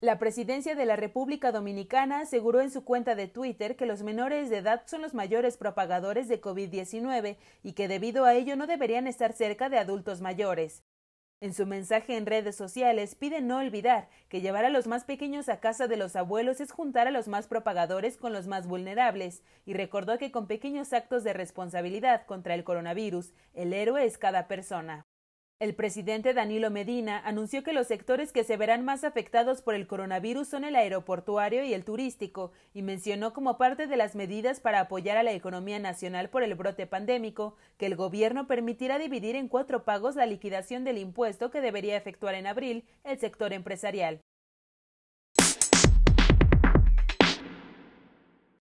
La presidencia de la República Dominicana aseguró en su cuenta de Twitter que los menores de edad son los mayores propagadores de COVID-19 y que debido a ello no deberían estar cerca de adultos mayores. En su mensaje en redes sociales pide no olvidar que llevar a los más pequeños a casa de los abuelos es juntar a los más propagadores con los más vulnerables y recordó que con pequeños actos de responsabilidad contra el coronavirus, el héroe es cada persona. El presidente Danilo Medina anunció que los sectores que se verán más afectados por el coronavirus son el aeroportuario y el turístico, y mencionó como parte de las medidas para apoyar a la economía nacional por el brote pandémico que el gobierno permitirá dividir en cuatro pagos la liquidación del impuesto que debería efectuar en abril el sector empresarial.